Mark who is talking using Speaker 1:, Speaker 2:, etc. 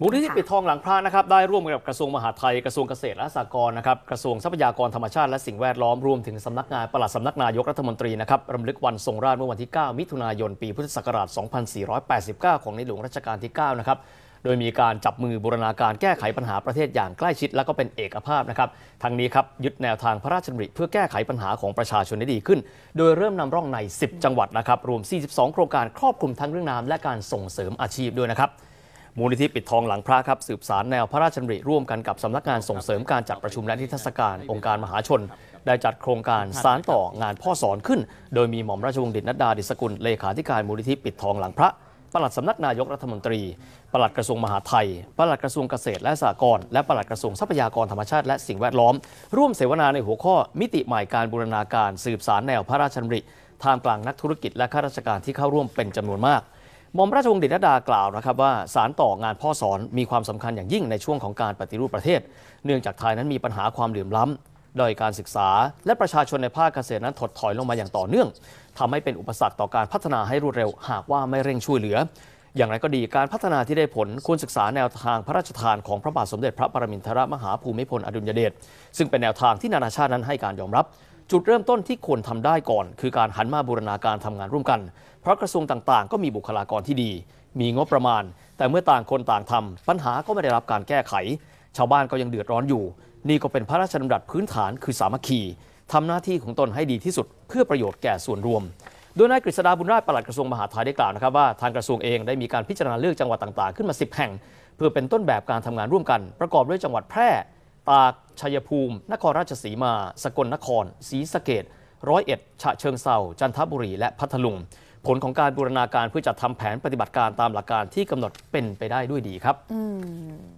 Speaker 1: มูลนิธิปิดทองหลังพระนะครับ ได้ร่วมกับกระทรวงมหาดไทยกระทรวงเกษตร และสหกรณ์นะครับกระทรวงทรัพยากรธรรมชาติ และสิ่งแวดล้อมรวมถึงสำนักงานปลัดสำนักนายกรัฐมนตรีนะครับรำลึกวันทรงราชเมื่อวันที่ 9 มิถุนายน ปีพุทธศักราช 2489 ของในหลวงรัชกาลที่9นะครับโดยมีการจับมือบูรณาการแก้ไขปัญหาประเทศอย่างใกล้ชิดและก็เป็นเอกภาพนะครับทางนี้ครับยึดแนวทางพระราชดำริ เพื่อแก้ไขปัญหาของประชาชนได้ดีขึ้น โดยเริ่มนำร่องใน10 จังหวัดนะครับ รวม 42 โครงการครอบคลุมทั้งเรื่องน้ำและการส่งเสริมอาชีพด้วยนะครับมูลนิธิปิดทองหลังพระครับ สืบสารแนวพระราชดำริ ร่วมกันกับสำนักงานส่งเสริมการจัดประชุมและนิทรรศการองค์การมหาชน ได้จัดโครงการสารต่องานพ่อสอนขึ้นโดยมีหม่อมราชวงศ์ดิษฐนดาดิศกุล เลขาธิการมูลนิธิปิดทองหลังพระ ปลัดสำนักนายกรัฐมนตรี ปลัดกระทรวงมหาดไทย ปลัดกระทรวงเกษตรและสหกรณ์และปลัดกระทรวงทรัพยากรธรรมชาติและสิ่งแวดล้อมร่วมเสวนาในหัวข้อ มิติใหม่การบูรณาการสืบสารแนวพระราชดำริท่ามกลางนักธุรกิจและข้าราชการที่เข้าร่วมเป็นจำนวนมากมอมราชวงศ์ดิษดากล่าวนะครับว่าสารต่องานพ่อสอนมีความสำคัญอย่างยิ่งในช่วงของการปฏิรูปประเทศ เนื่องจากไทยนั้นมีปัญหาความเหลื่อมล้ำ โดยการศึกษา และประชาชนในภาคเกษตรนั้นถดถอยลงมาอย่างต่อเนื่อง ทำให้เป็นอุปสรรคต่อการพัฒนาให้รวดเร็วหากว่าไม่เร่งช่วยเหลือ อย่างไรก็ดีการพัฒนาที่ได้ผลควรศึกษาแนวทางพระราชทานของพระบาทสมเด็จพระปรมินทรมหาภูมิพลอดุลยเดชซึ่งเป็นแนวทางที่นานาชาตินั้นให้การยอมรับจุดเริ่มต้นที่ควรทำได้ก่อน คือการหันมาบูรณาการทำงานร่วมกัน เพราะกระทรวงต่างๆ ก็มีบุคลากรที่ดี มีงบประมาณ แต่เมื่อต่างคนต่างทำ ปัญหาก็ไม่ได้รับการแก้ไข ชาวบ้านก็ยังเดือดร้อนอยู่ นี่ก็เป็นพระราชดำรัสพื้นฐานคือสามัคคีทำหน้าที่ของตนให้ดีที่สุด เพื่อประโยชน์แก่ส่วนรวม โดยนายกฤษดาบุญราชปลัดกระทรวงมหาดไทยได้กล่าวนะครับว่าทางกระทรวงเองได้มีการพิจารณาเลือกจังหวัดต่างๆ ขึ้นมา10แห่ง เพื่อเป็นต้นแบบการทำงานร่วมกัน ประกอบด้วยจังหวัดแพร่ตากชัยภูมิ นครราชสีมา สกลนครศรีสะเกดร้อยเอ็ดฉะเชิงเซาจันทบุรีและพัทลุงผลของการบูรณาการเพื่อจัดทำแผนปฏิบัติการตามหลักการที่กำหนดเป็นไปได้ด้วยดีครับ